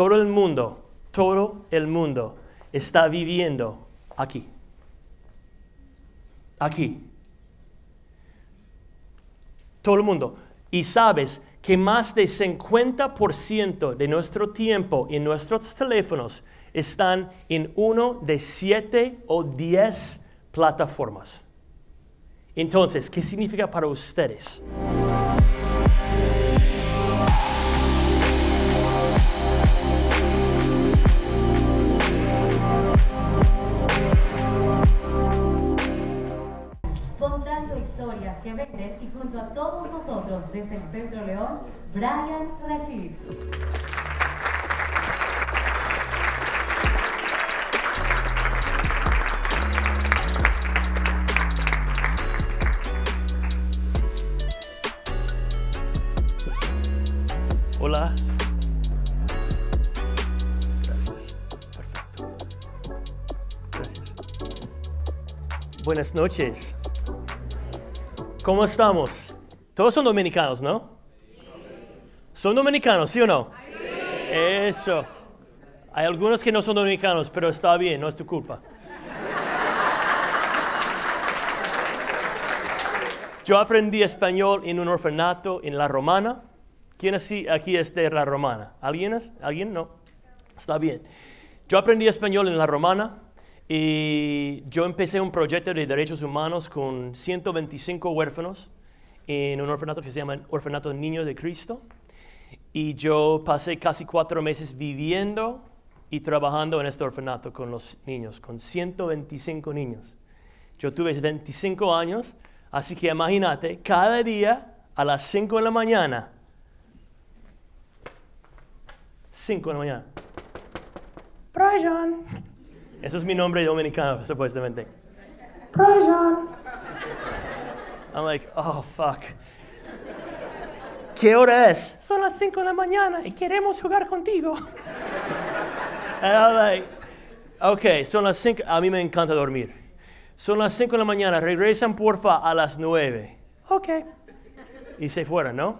Todo el mundo, todo el mundo está viviendo aquí. Aquí. Todo el mundo. Y sabes que más de 50% de nuestro tiempo y nuestros teléfonos están en uno de siete o diez plataformas. Entonces, ¿qué significa para ustedes? y junto a todos nosotros desde el Centro León, Brian Rashid. Hola. Gracias. Perfecto. Gracias. Buenas noches. ¿Cómo estamos? Todos son dominicanos, ¿no? ¿Son dominicanos, sí o no? Eso. Hay algunos que no son dominicanos, pero está bien, no es tu culpa. Yo aprendí español en un orfanato en La Romana. ¿Quién aquí es de La Romana? ¿Alguien es? ¿Alguien? No. Está bien. Yo aprendí español en La Romana y yo empecé un proyecto de derechos humanos con 125 huérfanos en un orfanato que se llama Orfanato Niños de Cristo. Y yo pasé casi cuatro meses viviendo y trabajando en este orfanato con los niños, con 125 niños. Yo tuve 25 años, así que imagínate, cada día a las 5 de la mañana, 5 de la mañana, Brian, ese es mi nombre dominicano, supuestamente. Prison. I'm like, oh, fuck. ¿Qué hora es? Son las 5 de la mañana y queremos jugar contigo. And I'm like, ok, son las cinco. A mí me encanta dormir. Son las 5 de la mañana, regresan porfa a las nueve. Ok. Y se fueron, ¿no?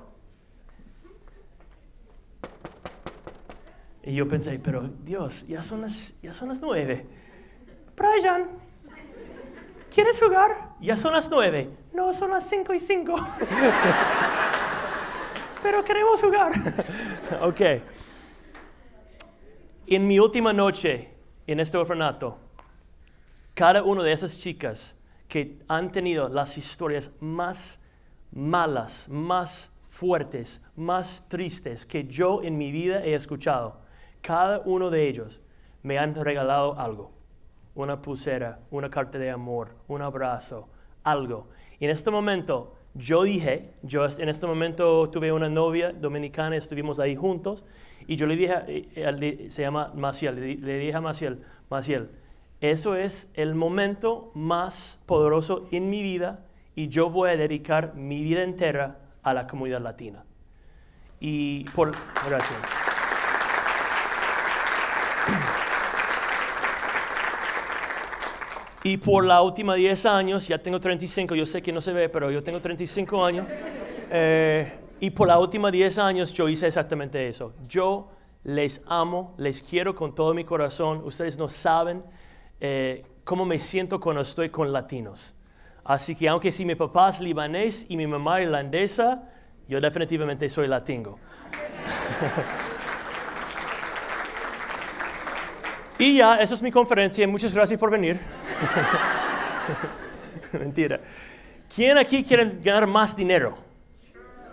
Y yo pensé, pero Dios, ya son las, ya son las nueve. Brian, ¿quieres jugar? Ya son las nueve. No, son las cinco y cinco. Pero queremos jugar. ok. En mi última noche en este orfanato, cada una de esas chicas que han tenido las historias más malas, más fuertes, más tristes que yo en mi vida he escuchado, cada uno de ellos me han regalado algo una pulsera, una carta de amor, un abrazo, algo. Y en este momento, yo dije, yo en este momento tuve una novia dominicana, estuvimos ahí juntos, y yo le dije, eh, se llama Maciel, le dije a Maciel, Maciel, eso es el momento más poderoso en mi vida y yo voy a dedicar mi vida entera a la comunidad latina. Y por, gracias. Y por la última 10 años, ya tengo 35, yo sé que no se ve, pero yo tengo 35 años. Eh, y por la última 10 años yo hice exactamente eso. Yo les amo, les quiero con todo mi corazón. Ustedes no saben eh, cómo me siento cuando estoy con latinos. Así que aunque si mi papá es libanés y mi mamá irlandesa, yo definitivamente soy latino. Y ya, esa es mi conferencia. Muchas gracias por venir. Mentira. ¿Quién aquí quiere ganar más dinero?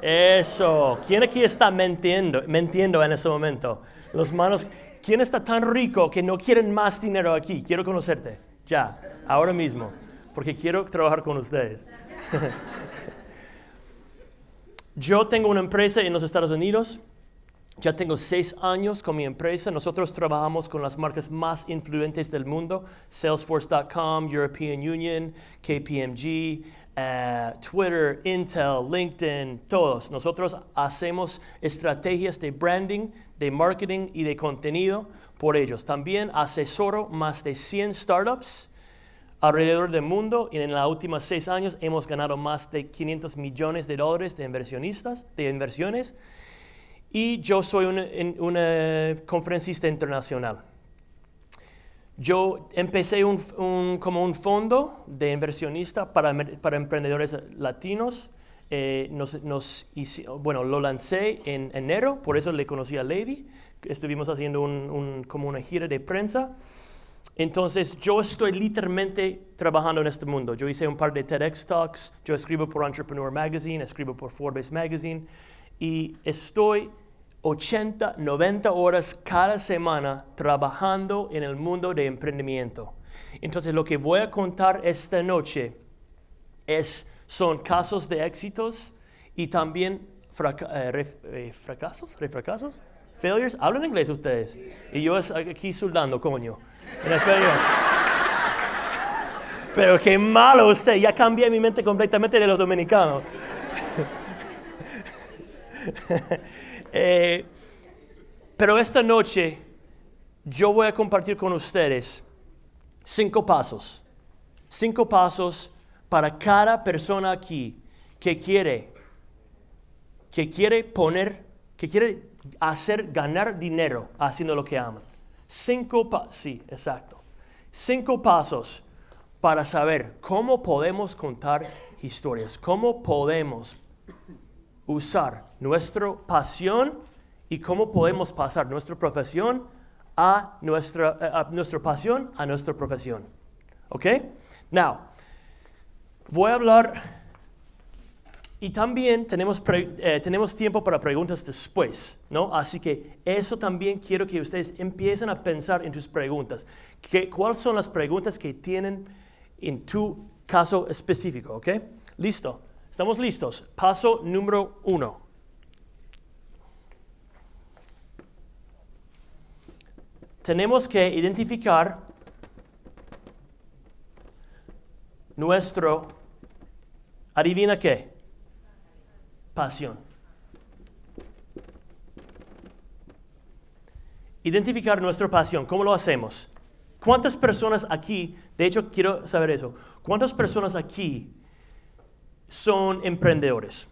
Eso. ¿Quién aquí está mintiendo, en este momento? Los manos. ¿Quién está tan rico que no quieren más dinero aquí? Quiero conocerte. Ya, ahora mismo. Porque quiero trabajar con ustedes. Yo tengo una empresa en los Estados Unidos ya tengo seis años con mi empresa. Nosotros trabajamos con las marcas más influyentes del mundo, Salesforce.com, European Union, KPMG, eh, Twitter, Intel, LinkedIn, todos. Nosotros hacemos estrategias de branding, de marketing y de contenido por ellos. También asesoro más de 100 startups alrededor del mundo y en los últimos seis años hemos ganado más de 500 millones de dólares de inversionistas, de inversiones y yo soy un eh, conferencista internacional. Yo empecé como un fondo de inversionista para, para emprendedores latinos. Eh, nos, bueno, lo lancé en enero, por eso le conocí a Lady. Estuvimos haciendo como una gira de prensa. Entonces, yo estoy literalmente trabajando en este mundo. Yo hice un par de TEDx Talks, yo escribo por Entrepreneur Magazine, escribo por Forbes Magazine y estoy 80, 90 horas cada semana trabajando en el mundo de emprendimiento. Entonces lo que voy a contar esta noche es, son casos de éxitos y también eh, eh, fracasos, refracasos, failures. Hablan inglés ustedes. Y yo aquí sudando, coño. Pero qué malo usted, ya cambié mi mente completamente de los dominicanos. Eh, pero esta noche yo voy a compartir con ustedes cinco pasos. Cinco pasos para cada persona aquí que quiere, que quiere poner, que quiere hacer ganar dinero haciendo lo que ama Cinco pasos, sí, exacto. Cinco pasos para saber cómo podemos contar historias, cómo podemos usar nuestra pasión y cómo podemos pasar nuestra profesión a nuestra, eh, nuestra pasión, a nuestra profesión. ¿Ok? Now, voy a hablar y también eh, tenemos, tiempo para preguntas después, ¿no? Así que eso también quiero que ustedes empiecen a pensar en tus preguntas. ¿Cuáles son las preguntas que tienen en tu caso específico, ok? Listo. ¿Estamos listos? Paso número uno. Tenemos que identificar nuestro, adivina qué, pasión. Identificar nuestra pasión, ¿cómo lo hacemos? ¿Cuántas personas aquí, de hecho quiero saber eso, cuántas personas aquí son emprendedores?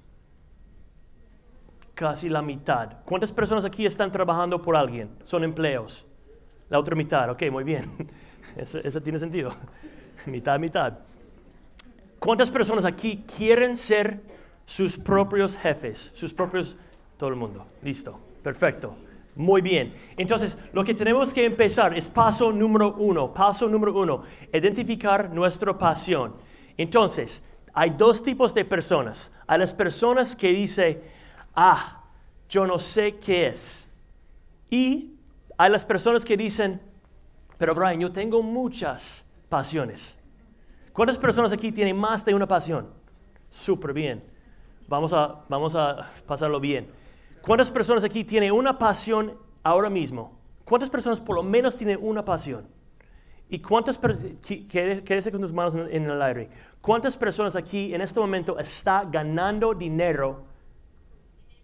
Casi la mitad. ¿Cuántas personas aquí están trabajando por alguien? Son empleos. La otra mitad, ok, muy bien. Eso, eso tiene sentido. mitad, mitad. ¿Cuántas personas aquí quieren ser sus propios jefes? Sus propios... Todo el mundo. Listo. Perfecto. Muy bien. Entonces, lo que tenemos que empezar es paso número uno. Paso número uno. Identificar nuestra pasión. Entonces, hay dos tipos de personas. a las personas que dicen, ah, yo no sé qué es. Y hay las personas que dicen, pero Brian, yo tengo muchas pasiones. ¿Cuántas personas aquí tienen más de una pasión? Súper bien. Vamos a, vamos a pasarlo bien. ¿Cuántas personas aquí tienen una pasión ahora mismo? ¿Cuántas personas por lo menos tienen una pasión? ¿Y cuántas con tus manos en el ¿Cuántas personas aquí en este momento están ganando dinero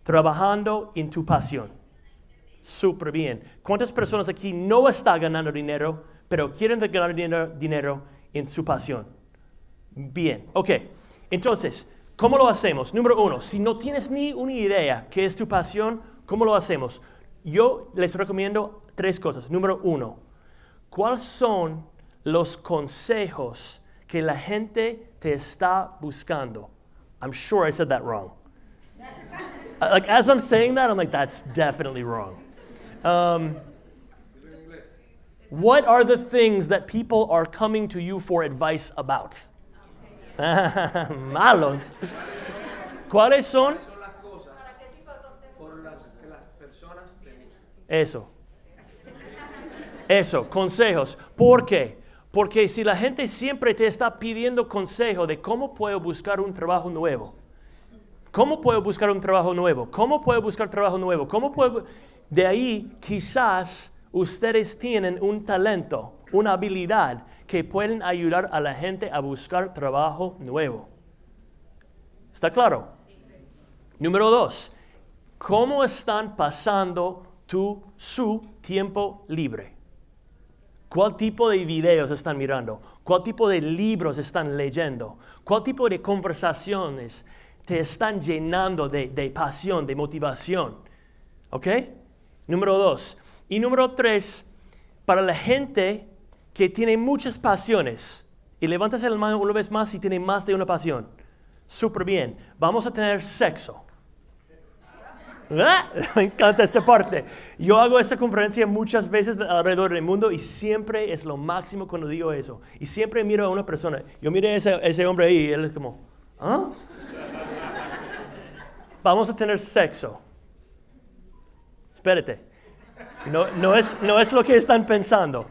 trabajando en tu pasión? Súper bien. ¿Cuántas personas aquí no están ganando dinero, pero quieren ganar dinero, en su pasión? Bien. Ok. Entonces, ¿cómo lo hacemos? Número uno, si no tienes ni una idea qué es tu pasión, ¿cómo lo hacemos? Yo les recomiendo tres cosas. Número uno, ¿Cuáles son los consejos que la gente te está buscando? I'm sure I said that wrong. Uh, like as I'm saying that, I'm like, that's definitely wrong. Um, what are the things that people are coming to you for advice about? Malos. ¿Cuáles son? Eso. Eso, consejos. ¿Por qué? Porque si la gente siempre te está pidiendo consejo de cómo puedo buscar un trabajo nuevo, ¿cómo puedo buscar un trabajo nuevo? ¿Cómo puedo buscar trabajo nuevo? ¿Cómo puedo...? De ahí quizás ustedes tienen un talento, una habilidad que pueden ayudar a la gente a buscar trabajo nuevo. ¿Está claro? Número dos, ¿cómo están pasando tú, su tiempo libre? ¿Cuál tipo de videos están mirando? ¿Cuál tipo de libros están leyendo? ¿Cuál tipo de conversaciones te están llenando de, pasión, de motivación? ¿Ok? Número dos. Y número tres, para la gente que tiene muchas pasiones, y levantas la mano una vez más si tiene más de una pasión. Súper bien. Vamos a tener sexo. Ah, me encanta esta parte. Yo hago esta conferencia muchas veces alrededor del mundo y siempre es lo máximo cuando digo eso. Y siempre miro a una persona. Yo mire a ese, hombre ahí y él es como, ¿ah? Vamos a tener sexo. Espérate. No, es, no es lo que están pensando.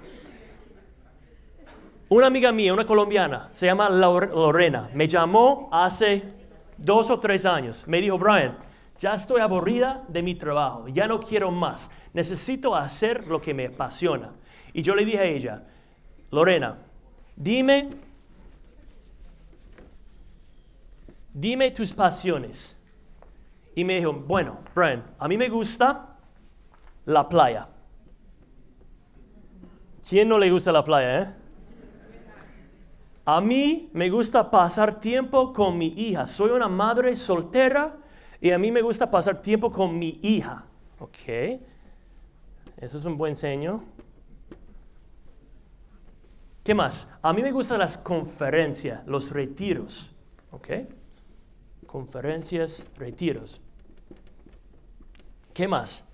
Una amiga mía, una colombiana, se llama Lorena, me llamó hace dos o tres años. Me dijo, Brian, ya estoy aburrida de mi trabajo, ya no quiero más, necesito hacer lo que me apasiona. Y yo le dije a ella, Lorena, dime, dime tus pasiones. Y me dijo, bueno, Brian, a mí me gusta la playa. ¿Quién no le gusta la playa, eh? A mí me gusta pasar tiempo con mi hija. Soy una madre soltera y a mí me gusta pasar tiempo con mi hija. Ok. Eso es un buen seño. ¿Qué más? A mí me gustan las conferencias, los retiros. ¿Ok? Conferencias, retiros. ¿Qué más?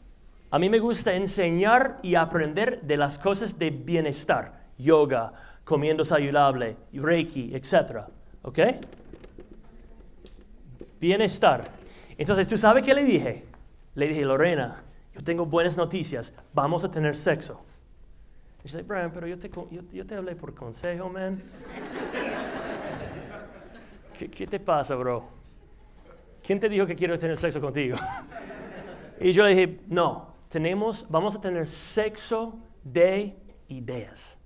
A mí me gusta enseñar y aprender de las cosas de bienestar. Yoga, comiendo saludable, reiki, etc. ¿Ok? Bienestar. Entonces, ¿tú sabes qué le dije? Le dije, Lorena, yo tengo buenas noticias, vamos a tener sexo. Y dice, Brian, pero yo te, hablé por consejo, man. ¿Qué, te pasa, bro? ¿Quién te dijo que quiero tener sexo contigo? y yo le dije, no, tenemos, vamos a tener sexo de ideas.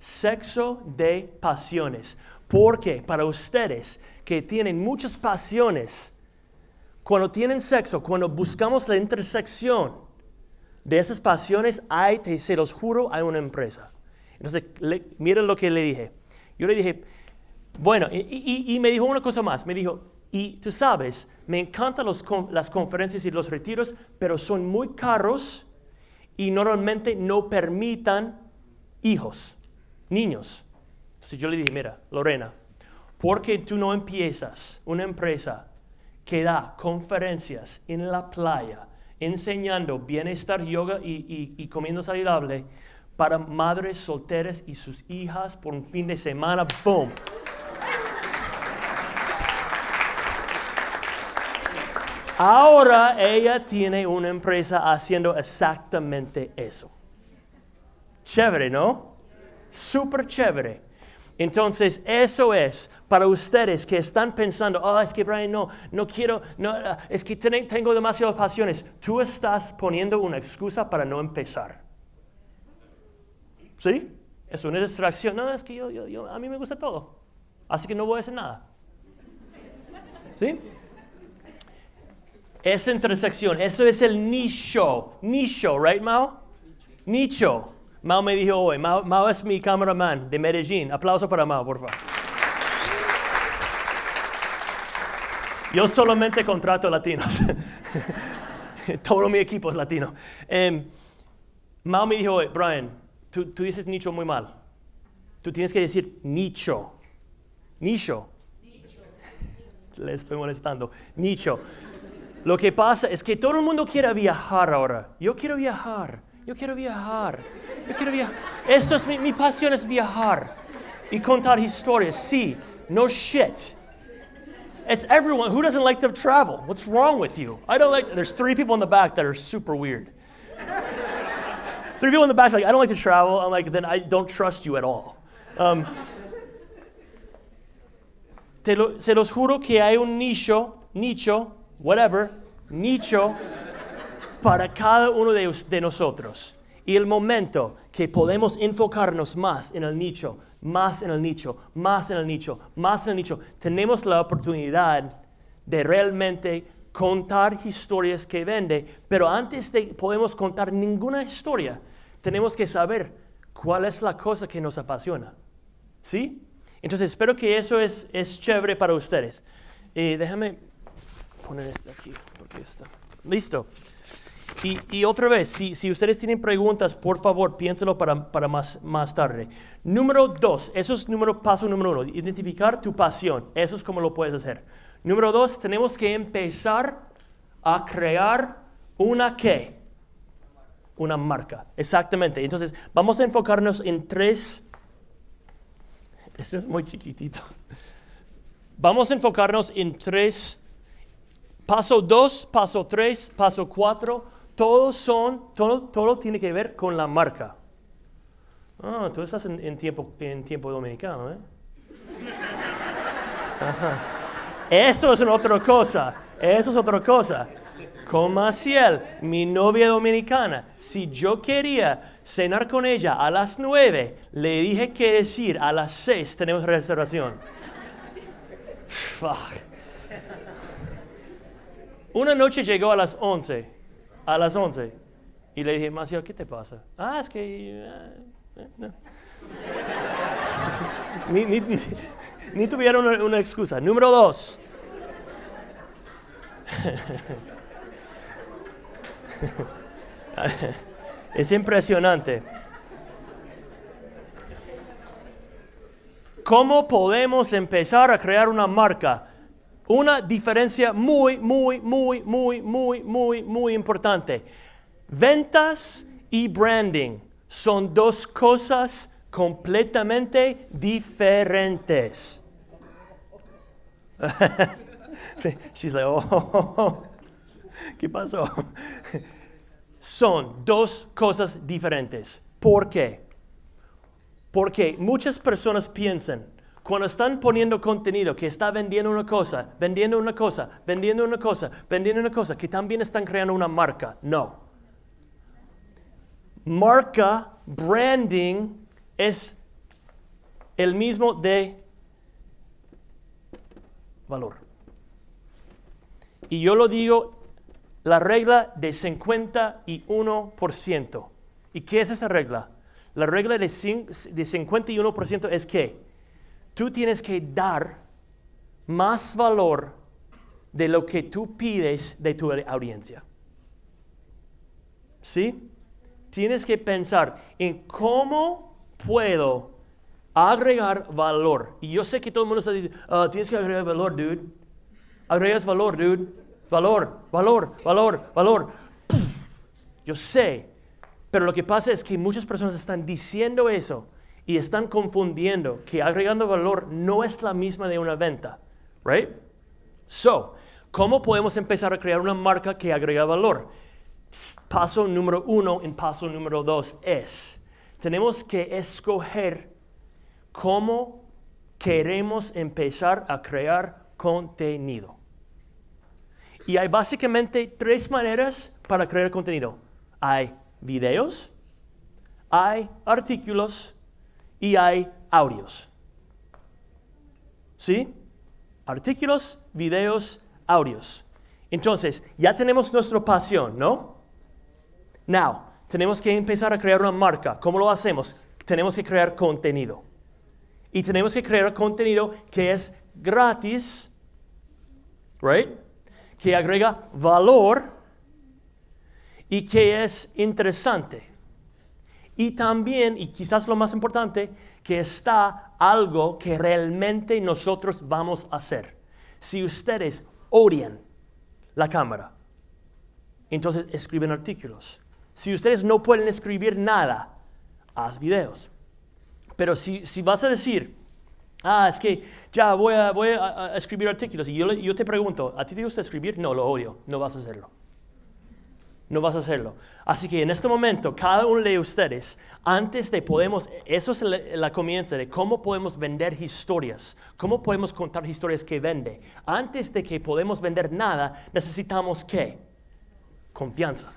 Sexo de pasiones. Porque para ustedes que tienen muchas pasiones, cuando tienen sexo, cuando buscamos la intersección de esas pasiones, hay, te, se los juro, hay una empresa. Entonces, miren lo que le dije. Yo le dije, bueno, y, me dijo una cosa más. Me dijo, y tú sabes, me encantan los, las conferencias y los retiros, pero son muy caros y normalmente no permitan hijos, niños. Entonces yo le dije, mira, Lorena, ¿por qué tú no empiezas una empresa que da conferencias en la playa enseñando bienestar yoga y, comiendo saludable para madres solteras y sus hijas por un fin de semana. ¡Boom! Ahora ella tiene una empresa haciendo exactamente eso. Chévere, ¿no? Súper chévere. Entonces, eso es para ustedes que están pensando, oh, es que Brian, no, no quiero, no, ah, es que tengo demasiadas pasiones, tú estás poniendo una excusa para no empezar. ¿Sí? Es una distracción. No, es que a mí me gusta todo. Así que no voy a hacer nada. ¿Sí? Esa intersección, eso es el nicho. Nicho, ¿right, Mao? Nicho. Mao me dijo hoy, Mao, es mi cameraman de Medellín. Aplauso para Mao, por favor. Yo solamente contrato latinos. Todo mi equipo es latino. Um, em, me dijo, Brian, tú, dices nicho muy mal. Tú tienes que decir nicho. Nicho. Le estoy molestando. Nicho. Lo que pasa es que todo el mundo quiere viajar ahora. Yo quiero viajar. Yo quiero viajar. Yo quiero viajar. Esto es mi, mi pasión es viajar y contar historias. Sí, no shit. It's everyone. Who doesn't like to travel? What's wrong with you? I don't like to. There's three people in the back that are super weird. three people in the back like, I don't like to travel. I'm like, then I don't trust you at all. Um, te lo, se los juro que hay un nicho, nicho, whatever, nicho para cada uno de, de nosotros. Y el momento que podemos enfocarnos más en el nicho más en el nicho, más en el nicho, más en el nicho. Tenemos la oportunidad de realmente contar historias que vende, pero antes de podemos contar ninguna historia, tenemos que saber cuál es la cosa que nos apasiona. ¿Sí? Entonces espero que eso es, es chévere para ustedes. Eh, déjame poner esto aquí, porque está. Listo. Y, otra vez, si, si, ustedes tienen preguntas, por favor, piénselo para, para más, más tarde. Número dos, eso es número, paso número uno, identificar tu pasión. Eso es como lo puedes hacer. Número dos, tenemos que empezar a crear una qué? Una marca, exactamente. Entonces, vamos a enfocarnos en tres... Eso es muy chiquitito. Vamos a enfocarnos en tres... Paso dos, paso tres, paso cuatro son, todo, tiene que ver con la marca. Ah, tú estás en, tiempo, en tiempo dominicano, ¿eh? Eso es otra cosa. Eso es otra cosa. Con mi novia dominicana, si yo quería cenar con ella a las nueve, le dije que decir a las seis tenemos reservación. Fuck. Una noche llegó a las once a las 11. Y le dije, Macio, ¿qué te pasa? Ah, es que... Eh, eh, ni, ni, ni, tuvieron una, una excusa. Número dos. es impresionante. ¿Cómo podemos empezar a crear una marca? Una diferencia muy, muy, muy, muy, muy, muy, muy importante. Ventas y branding son dos cosas completamente diferentes. She's like, oh, ¿qué pasó? son dos cosas diferentes. ¿Por qué? Porque muchas personas piensan, cuando están poniendo contenido que está vendiendo una cosa, vendiendo una cosa, vendiendo una cosa, vendiendo una cosa, que también están creando una marca. No. Marca, branding, es el mismo de valor. Y yo lo digo, la regla de 51%. ¿Y qué es esa regla? La regla de, 51% es que tú tienes que dar más valor de lo que tú pides de tu audiencia. ¿Sí? Tienes que pensar en cómo puedo agregar valor. Y yo sé que todo el mundo está diciendo, ah, tienes que agregar valor, dude. Agregas valor, dude. Valor, valor, valor, valor. yo sé. Pero lo que pasa es que muchas personas están diciendo eso y están confundiendo que agregando valor no es la misma de una venta, right? So, ¿cómo podemos empezar a crear una marca que agrega valor? Paso número uno en paso número dos es, tenemos que escoger cómo queremos empezar a crear contenido. Y hay básicamente tres maneras para crear contenido. Hay videos, hay artículos y hay audios. ¿Sí? Artículos, videos, audios. Entonces, ya tenemos nuestra pasión, ¿no? Now, tenemos que empezar a crear una marca. ¿Cómo lo hacemos? Tenemos que crear contenido. Y tenemos que crear contenido que es gratis, right? Que agrega valor y que es interesante y también, y quizás lo más importante, que está algo que realmente nosotros vamos a hacer. Si ustedes odian la cámara, entonces escriben artículos. Si ustedes no pueden escribir nada, haz videos. Pero si, vas a decir, ah, es que ya voy a, voy a, escribir artículos, y yo, yo te pregunto, ¿a ti te gusta escribir? No, lo odio, no vas a hacerlo no vas a hacerlo. Así que en este momento, cada uno de ustedes, antes de podemos, eso es la, comienza de cómo podemos vender historias, cómo podemos contar historias que vende. Antes de que podemos vender nada, necesitamos qué? Confianza.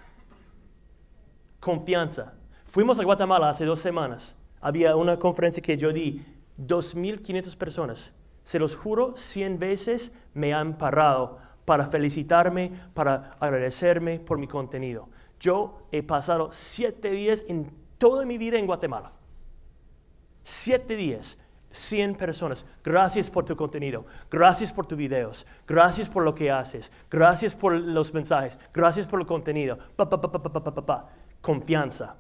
Confianza. Fuimos a Guatemala hace dos semanas. Había una conferencia que yo di, 2.500 personas. Se los juro, 100 veces me han parado para felicitarme, para agradecerme por mi contenido. Yo he pasado siete días en toda mi vida en Guatemala. Siete días, 100 personas. Gracias por tu contenido, gracias por tus videos, gracias por lo que haces, gracias por los mensajes, gracias por el contenido. Pa, pa, pa, Confianza.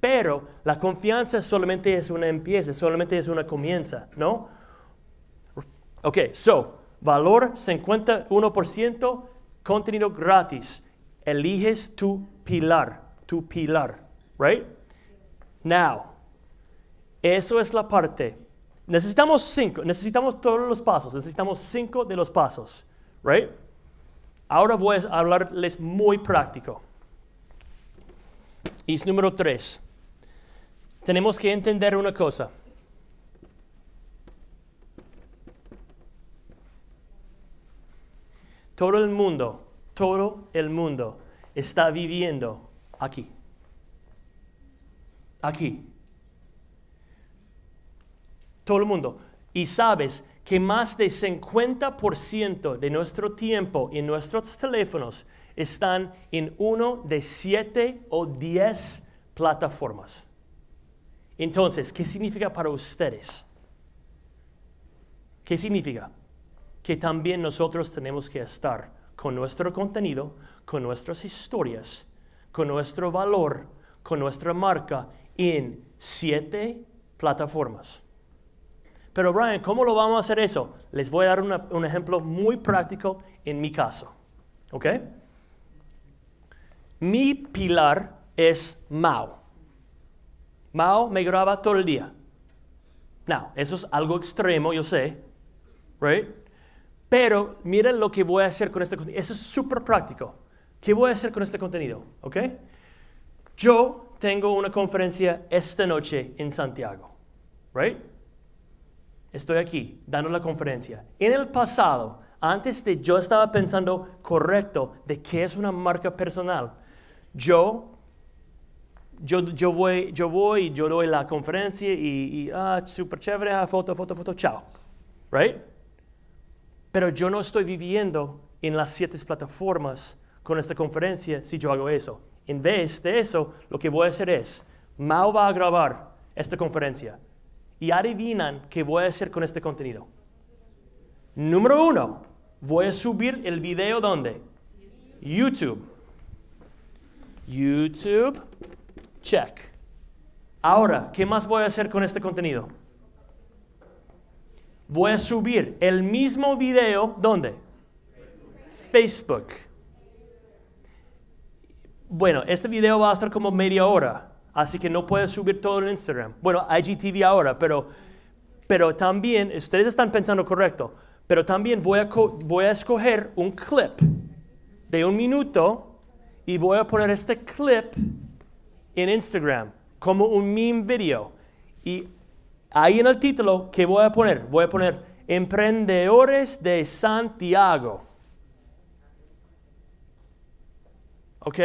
Pero la confianza solamente es una empieza, solamente es una comienza, ¿no? Ok, so, Valor 51%, contenido gratis. Eliges tu pilar, tu pilar, right? Now, eso es la parte. Necesitamos cinco, necesitamos todos los pasos, necesitamos cinco de los pasos, right? Ahora voy a hablarles muy práctico. Y número tres, tenemos que entender una cosa. todo el mundo, todo el mundo está viviendo aquí. Aquí. Todo el mundo. Y sabes que más de 50% de nuestro tiempo en nuestros teléfonos están en uno de siete o diez plataformas. Entonces, ¿qué significa para ustedes? ¿Qué significa? que también nosotros tenemos que estar con nuestro contenido, con nuestras historias, con nuestro valor, con nuestra marca en siete plataformas. Pero Brian, ¿cómo lo vamos a hacer eso? Les voy a dar un ejemplo muy práctico en mi caso. ¿Ok? Mi pilar es Mao. Mao me graba todo el día. Now, eso es algo extremo, yo sé. Right? Pero miren lo que voy a hacer con este contenido. Eso es súper práctico. ¿Qué voy a hacer con este contenido? ¿Ok? Yo tengo una conferencia esta noche en Santiago. ¿Right? Estoy aquí dando la conferencia. En el pasado, antes de yo estaba pensando correcto de qué es una marca personal, yo yo, yo, voy, yo voy, yo doy la conferencia y, y ah, súper chévere, ah, foto, foto, foto, chao. ¿Right? Pero yo no estoy viviendo en las siete plataformas con esta conferencia si yo hago eso. En vez de eso, lo que voy a hacer es, Mao va a grabar esta conferencia y adivinan qué voy a hacer con este contenido. Número uno, voy a subir el video donde? YouTube. YouTube, check. Ahora, ¿qué más voy a hacer con este contenido? voy a subir el mismo video, ¿dónde? Facebook. Bueno, este video va a estar como media hora, así que no puedo subir todo en Instagram. Bueno, IGTV ahora, pero, pero también, ustedes están pensando correcto, pero también voy a, voy a escoger un clip de un minuto y voy a poner este clip en Instagram como un meme video. Y Ahí en el título, que voy a poner? Voy a poner Emprendedores de Santiago. ¿Ok?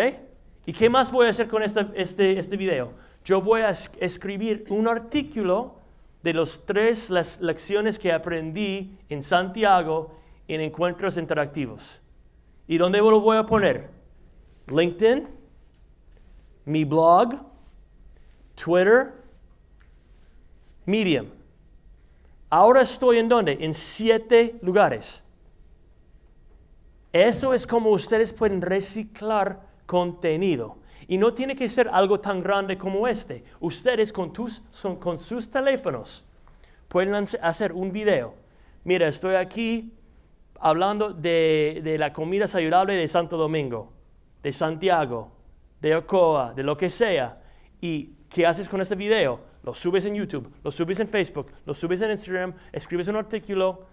¿Y qué más voy a hacer con este, este, este video? Yo voy a escribir un artículo de las tres las lecciones que aprendí en Santiago en encuentros interactivos. ¿Y dónde lo voy a poner? LinkedIn, mi blog, Twitter Miriam. Ahora estoy en dónde? En siete lugares. Eso es como ustedes pueden reciclar contenido. Y no tiene que ser algo tan grande como este. Ustedes con, tus, con sus teléfonos pueden hacer un video. Mira, estoy aquí hablando de, de la comida saludable de Santo Domingo, de Santiago, de Ocoa, de lo que sea. Y ¿Qué haces con este video? Lo subes en YouTube, lo subes en Facebook, lo subes en Instagram, escribes un artículo,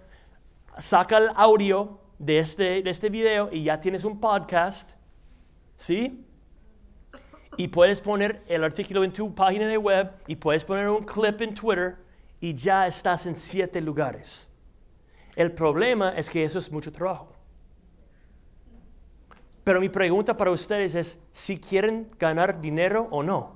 saca el audio de este, de este video y ya tienes un podcast, ¿sí? Y puedes poner el artículo en tu página de web y puedes poner un clip en Twitter y ya estás en siete lugares. El problema es que eso es mucho trabajo. Pero mi pregunta para ustedes es si quieren ganar dinero o no.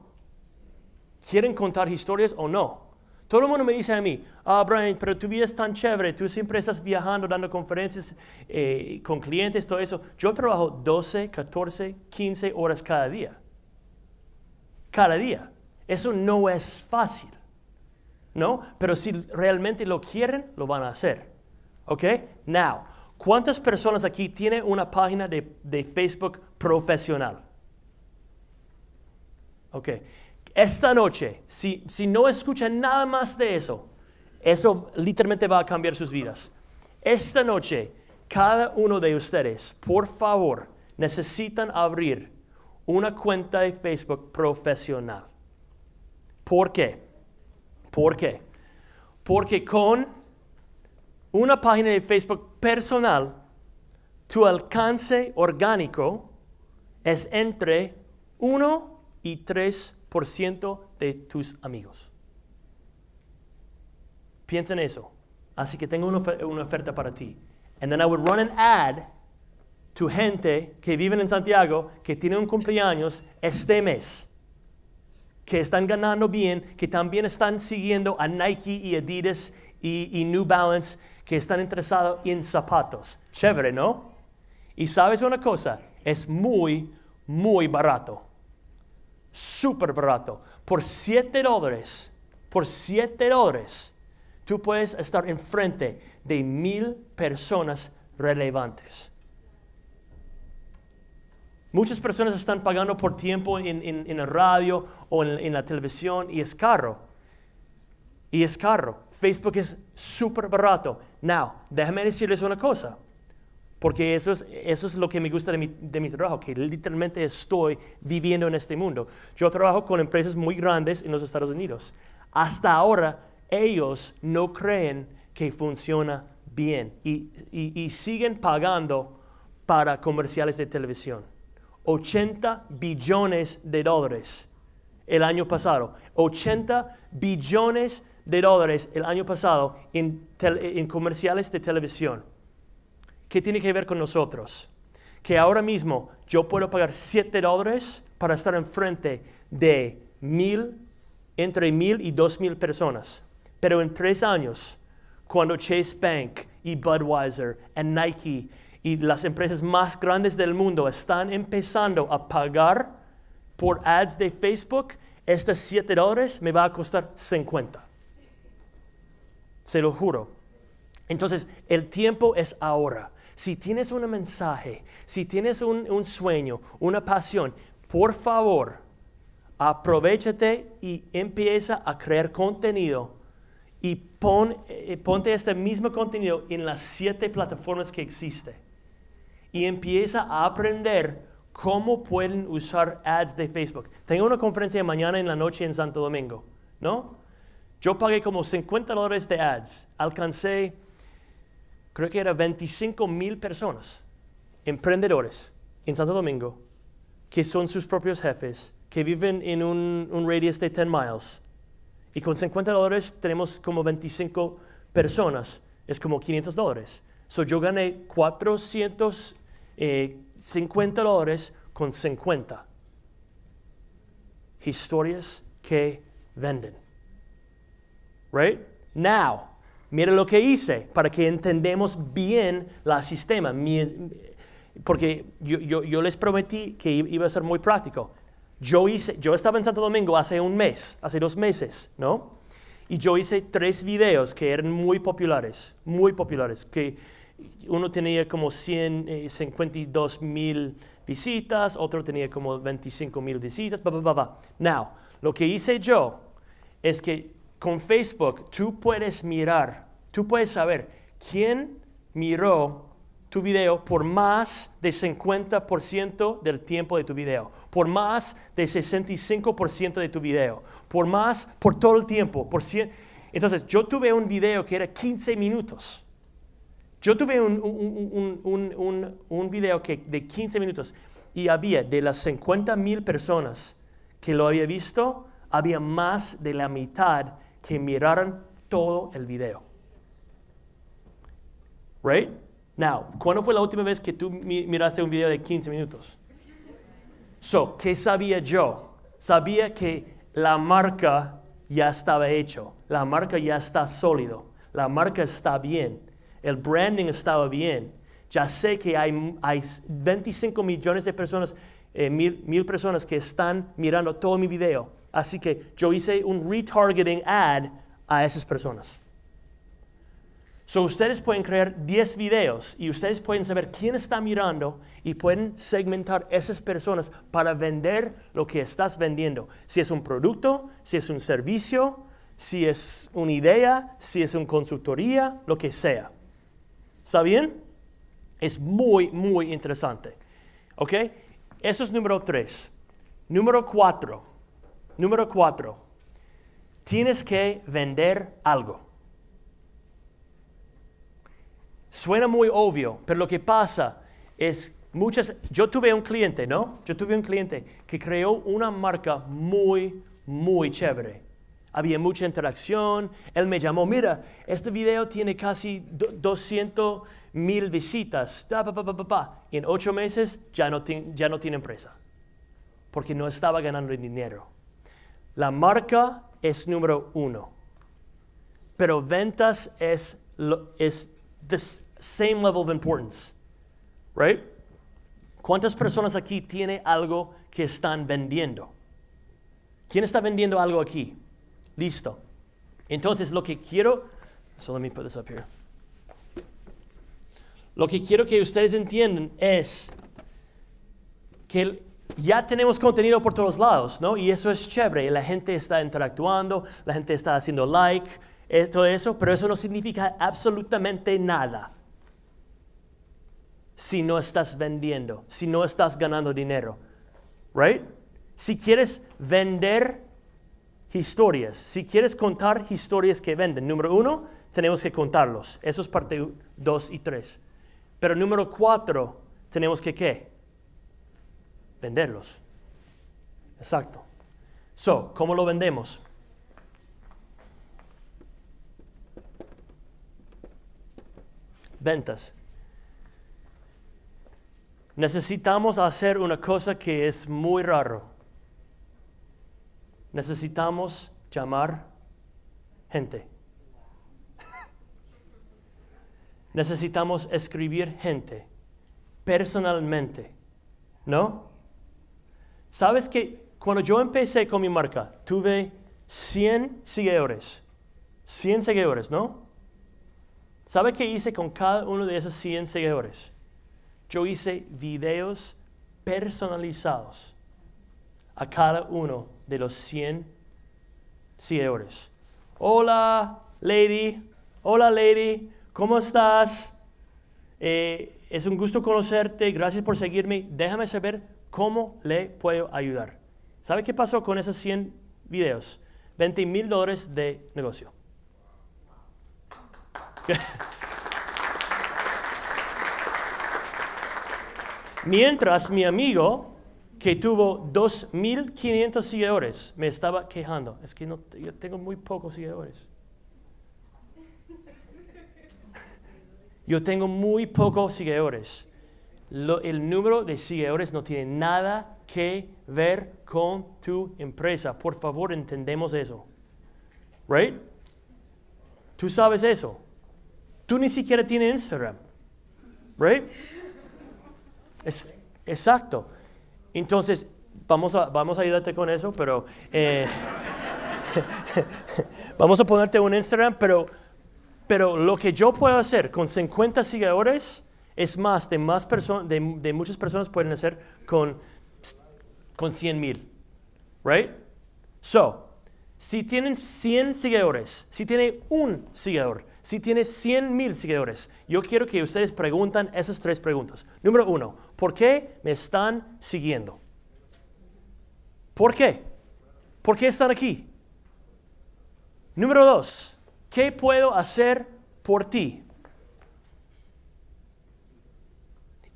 ¿Quieren contar historias o no? Todo el mundo me dice a mí, ah, Brian, pero tu vida es tan chévere, tú siempre estás viajando, dando conferencias eh, con clientes, todo eso. Yo trabajo 12, 14, 15 horas cada día. Cada día. Eso no es fácil, ¿no? Pero si realmente lo quieren, lo van a hacer. ¿Ok? Now, ¿cuántas personas aquí tienen una página de, de Facebook profesional? Ok. Esta noche, si, no escuchan nada más de eso, eso literalmente va a cambiar sus vidas. Esta noche, cada uno de ustedes, por favor, necesitan abrir una cuenta de Facebook profesional. ¿Por qué? ¿Por qué? Porque con una página de Facebook personal, tu alcance orgánico es entre 1 y 3 por ciento de tus amigos. Piensa en eso. Así que tengo una, oferta para ti. And then I would run an ad to gente que vive en Santiago, que tiene un cumpleaños este mes, que están ganando bien, que también están siguiendo a Nike y Adidas y New Balance, que están interesados en zapatos. Chévere, ¿no? Y sabes una cosa, es muy, muy barato súper barato. Por 7 dólares, por 7 dólares, tú puedes estar enfrente de mil personas relevantes. Muchas personas están pagando por tiempo en, en, la radio o en, la televisión y es caro. Y es caro. Facebook es súper barato. Now, déjame decirles una cosa. Porque eso es, eso es lo que me gusta de mi, de mi, trabajo, que literalmente estoy viviendo en este mundo. Yo trabajo con empresas muy grandes en los Estados Unidos. Hasta ahora, ellos no creen que funciona bien y, siguen pagando para comerciales de televisión. 80 billones de dólares el año pasado. 80 billones de dólares el año pasado en comerciales de televisión. ¿Qué tiene que ver con nosotros. Que ahora mismo yo puedo pagar 7 dólares para estar enfrente de mil, entre mil y dos mil personas. Pero en tres años, cuando Chase Bank y Budweiser y Nike y las empresas más grandes del mundo están empezando a pagar por ads de Facebook, estas 7 dólares me va a costar 50. Se lo juro. Entonces, el tiempo es ahora. Si tienes un mensaje, si tienes un, sueño, una pasión, por favor, aprovechate y empieza a crear contenido y pon, eh, ponte este mismo contenido en las siete plataformas que existen. Y empieza a aprender cómo pueden usar ads de Facebook. Tengo una conferencia mañana en la noche en Santo Domingo, ¿no? Yo pagué como 50 dólares de ads. Alcancé creo que era 25 mil personas, emprendedores en Santo Domingo, que son sus propios jefes, que viven en un, radius de 10 miles. Y con 50 dólares tenemos como 25 personas, es como 500 dólares. So yo gané 450 eh, dólares con 50. Historias que venden. Right? Now, Miren lo que hice para que entendemos bien la sistema. Porque yo, yo les prometí que iba a ser muy práctico. Yo, hice, yo estaba en Santo Domingo hace un mes, hace dos meses, ¿no? Y yo hice tres videos que eran muy populares, muy populares, que uno tenía como 152 eh, mil visitas, otro tenía como 25 mil visitas, bla, bla, bla, Now, lo que hice yo es que con Facebook tú puedes mirar, tú puedes saber quién miró tu video por más de 50% del tiempo de tu video, por más de 65% de tu video, por más, por todo el tiempo. Por Entonces, yo tuve un video que era 15 minutos. Yo tuve un, un, video que, de 15 minutos y había de las 50 mil personas que lo había visto, había más de la mitad que miraran todo el video. Right? Now, ¿cuándo fue la última vez que tú miraste un video de 15 minutos? So, ¿qué sabía yo? Sabía que la marca ya estaba hecho, la marca ya está sólido, la marca está bien, el branding estaba bien. Ya sé que hay, 25 millones de personas, eh, mil personas que están mirando todo mi video Así que yo hice un retargeting ad a esas personas. So ustedes pueden crear 10 videos y ustedes pueden saber quién está mirando y pueden segmentar esas personas para vender lo que estás vendiendo. Si es un producto, si es un servicio, si es una idea, si es una consultoría, lo que sea. ¿Está bien? Es muy, muy interesante. ¿Ok? Eso es número 3. Número 4. Número cuatro, tienes que vender algo. Suena muy obvio, pero lo que pasa es muchas... Yo tuve un cliente, ¿no? Yo tuve un cliente que creó una marca muy, muy chévere. Había mucha interacción. Él me llamó, mira, este video tiene casi 200 mil visitas. pa, y en ocho meses ya no, ya no tiene empresa. Porque no estaba ganando dinero la marca es número uno, pero ventas es, the same level of importance, right? ¿Cuántas personas aquí tiene algo que están vendiendo? ¿Quién está vendiendo algo aquí? Listo. Entonces lo que quiero, so let me put this up here. Lo que quiero que ustedes entiendan es que ya tenemos contenido por todos lados, ¿no? Y eso es chévere, la gente está interactuando, la gente está haciendo like, eh, todo eso, pero eso no significa absolutamente nada si no estás vendiendo, si no estás ganando dinero, ¿right? Si quieres vender historias, si quieres contar historias que venden, número uno, tenemos que contarlos. Eso es parte dos y tres. Pero número cuatro, tenemos que qué? Venderlos. Exacto. So, ¿cómo lo vendemos? Ventas. Necesitamos hacer una cosa que es muy raro. Necesitamos llamar gente. Necesitamos escribir gente personalmente. ¿No? Sabes que cuando yo empecé con mi marca, tuve 100 seguidores. 100 seguidores, ¿no? ¿Sabe qué hice con cada uno de esos 100 seguidores? Yo hice videos personalizados a cada uno de los 100 seguidores. Hola, lady. Hola, lady. ¿Cómo estás? Eh, es un gusto conocerte. Gracias por seguirme. Déjame saber ¿Cómo le puedo ayudar? ¿Sabe qué pasó con esos 100 videos? 20 mil dólares de negocio. Mientras mi amigo, que tuvo 2.500 seguidores, me estaba quejando. Es que no, yo tengo muy pocos seguidores. Yo tengo muy pocos seguidores el número de seguidores no tiene nada que ver con tu empresa. Por favor, entendemos eso. Right? Tú sabes eso. Tú ni siquiera tienes Instagram. Right? exacto. Entonces, vamos a, vamos a ayudarte con eso, pero eh, vamos a ponerte un Instagram, pero, pero lo que yo puedo hacer con 50 seguidores es más, de, más personas, de, muchas personas pueden hacer con, con 100 mil. Right? So, si tienen 100 seguidores, si tiene un seguidor, si tiene 100 mil seguidores, yo quiero que ustedes preguntan esas tres preguntas. Número uno, ¿por qué me están siguiendo? ¿Por qué? ¿Por qué están aquí? Número dos, ¿qué puedo hacer por ti?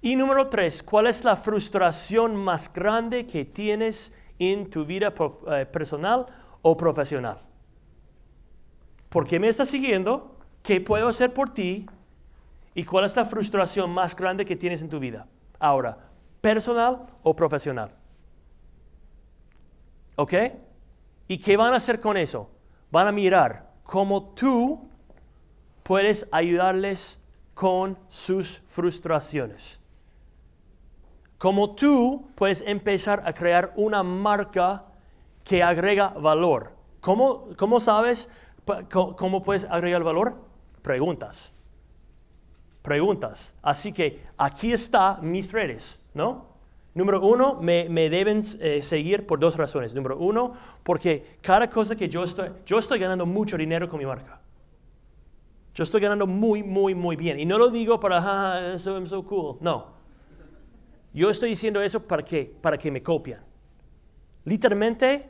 Y número tres, ¿cuál es la frustración más grande que tienes en tu vida eh, personal o profesional? ¿Por qué me estás siguiendo? ¿Qué puedo hacer por ti? ¿Y cuál es la frustración más grande que tienes en tu vida? Ahora, personal o profesional. ¿Ok? ¿Y qué van a hacer con eso? Van a mirar cómo tú puedes ayudarles con sus frustraciones. Como tú puedes empezar a crear una marca que agrega valor. ¿Cómo, sabes cómo, puedes agregar valor? Preguntas. Preguntas. Así que aquí está mis redes, ¿no? Número uno, me, deben eh, seguir por dos razones. Número uno, porque cada cosa que yo estoy, yo estoy ganando mucho dinero con mi marca. Yo estoy ganando muy, muy, muy bien. Y no lo digo para, ah, so cool. No. Yo estoy diciendo eso para que, me copian. Literalmente,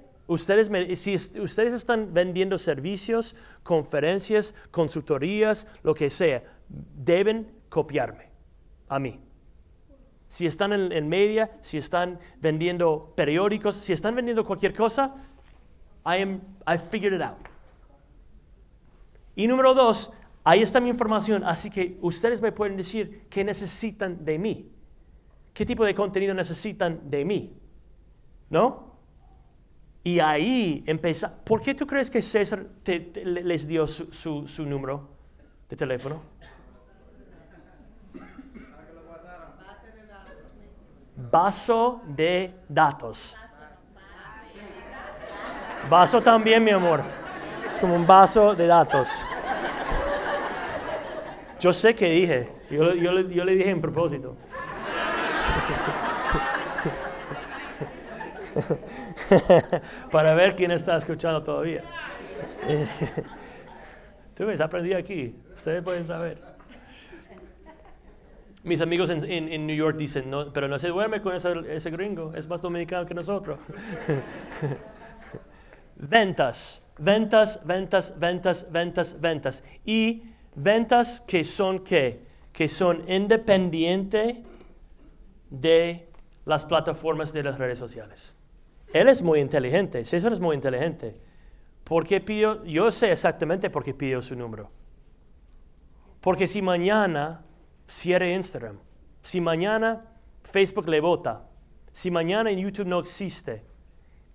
si ustedes están vendiendo servicios, conferencias, consultorías, lo que sea, deben copiarme a mí. Si están en, media, si están vendiendo periódicos, si están vendiendo cualquier cosa, I, am, I figured it out. Y número dos, ahí está mi información, así que ustedes me pueden decir qué necesitan de mí. ¿Qué tipo de contenido necesitan de mí? ¿No? Y ahí empieza. ¿Por qué tú crees que César les dio su, número de teléfono? Vaso de datos. Vaso también, mi amor. Es como un vaso de datos. Yo sé que dije. Yo, yo le dije en propósito. para ver quién está escuchando todavía. Tú ves, aprendí aquí. Ustedes pueden saber. Mis amigos en, New York dicen, pero no se duerme con ese, ese gringo, es más dominicano que nosotros. ventas, ventas, ventas, ventas, ventas, ventas. Y ventas que son qué? Que son independientes de las plataformas de las redes sociales. Él es muy inteligente, César es muy inteligente. Porque pidió, yo sé exactamente por qué pidió su número. Porque si mañana cierre Instagram, si mañana Facebook le vota, si mañana en YouTube no existe,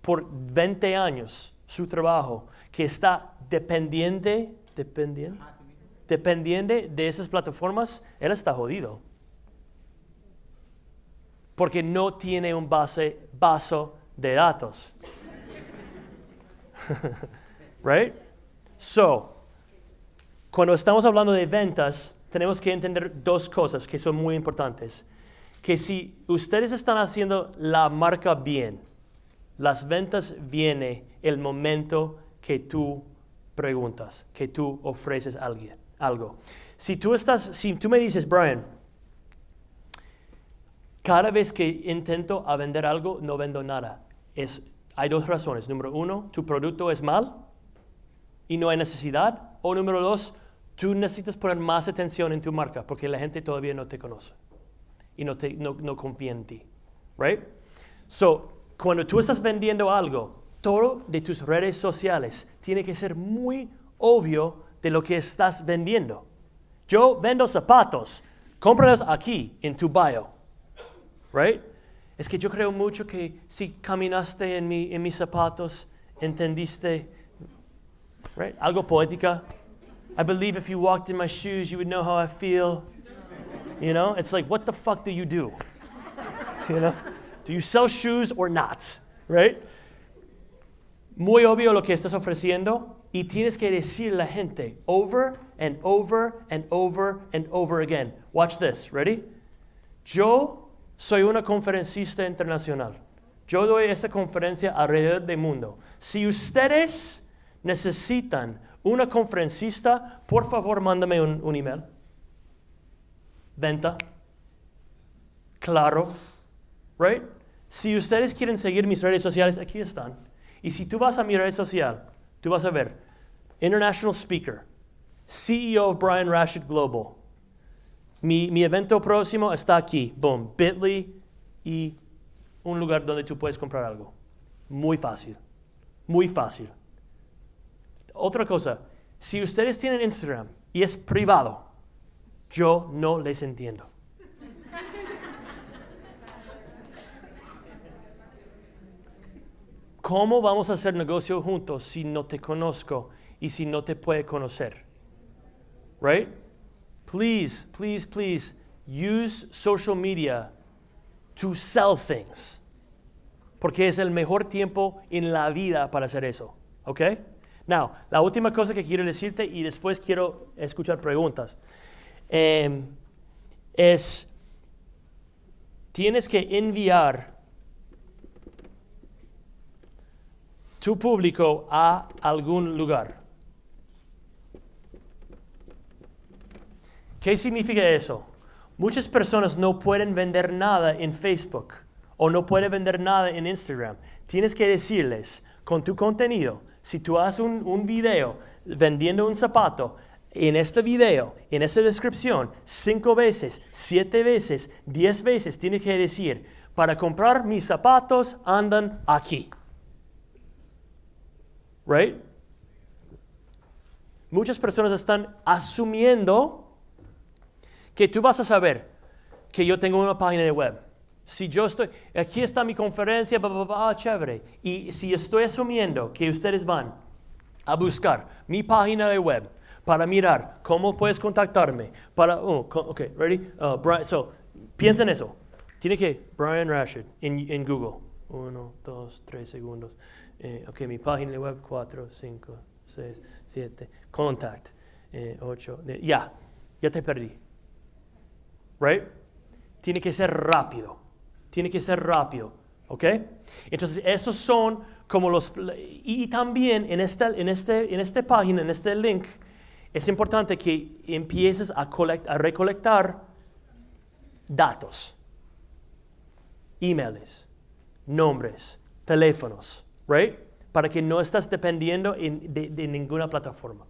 por 20 años su trabajo, que está dependiente, dependiente, de esas plataformas, él está jodido. Porque no tiene un base, vaso de datos. right? So, cuando estamos hablando de ventas, tenemos que entender dos cosas que son muy importantes. Que si ustedes están haciendo la marca bien, las ventas viene el momento que tú preguntas, que tú ofreces alguien, algo. Si tú estás, si tú me dices, Brian, cada vez que intento a vender algo, no vendo nada hay dos razones. Número uno, tu producto es mal y no hay necesidad. O número dos, tú necesitas poner más atención en tu marca porque la gente todavía no te conoce y no, te, confía en ti. Right? So, cuando tú estás vendiendo algo, todo de tus redes sociales tiene que ser muy obvio de lo que estás vendiendo. Yo vendo zapatos, cómpralos aquí en tu bio. Right? Es que yo creo mucho que si caminaste en, mi, en mis zapatos, entendiste. Right? Algo poética. I believe if you walked in my shoes, you would know how I feel. You know? It's like, what the fuck do you do? You know? Do you sell shoes or not? Right? Muy obvio lo que estás ofreciendo y tienes que decir la gente over and over and over and over again. Watch this. Ready? Joe. soy una conferencista internacional. Yo doy esa conferencia alrededor del mundo. Si ustedes necesitan una conferencista, por favor, mándame un, email. Venta. Claro. Right? Si ustedes quieren seguir mis redes sociales, aquí están. Y si tú vas a mi red social, tú vas a ver International Speaker, CEO of Brian Rashid Global, mi, evento próximo está aquí, boom, bit.ly y un lugar donde tú puedes comprar algo. Muy fácil, muy fácil. Otra cosa, si ustedes tienen Instagram y es privado, yo no les entiendo. ¿Cómo vamos a hacer negocio juntos si no te conozco y si no te puede conocer? Right? Please, please, please use social media to sell things. Porque es el mejor tiempo en la vida para hacer eso. ¿Ok? Now, la última cosa que quiero decirte y después quiero escuchar preguntas. Em, es, tienes que enviar tu público a algún lugar. ¿Qué significa eso? Muchas personas no pueden vender nada en Facebook o no pueden vender nada en Instagram. Tienes que decirles con tu contenido, si tú haces un, video vendiendo un zapato, en este video, en esta descripción, cinco veces, siete veces, diez veces, tienes que decir, para comprar mis zapatos andan aquí. Right? Muchas personas están asumiendo que tú vas a saber que yo tengo una página de web. Si yo estoy, aquí está mi conferencia, ah, chévere. Y si estoy asumiendo que ustedes van a buscar mi página de web para mirar cómo puedes contactarme, para, oh, ok, ready? Uh, Brian, so, piensa en eso. Tiene que, Brian Rashid, en, Google. Uno, dos, tres segundos. Eh, ok, mi página de web, cuatro, cinco, seis, siete. Contact, eh, ocho, ya, ya te perdí right? Tiene que ser rápido, tiene que ser rápido, ¿ok? Entonces, esos son como los... Y también en esta, este, en este, página, en este link, es importante que empieces a, recolectar datos, emails, nombres, teléfonos, right? Para que no estás dependiendo de ninguna plataforma.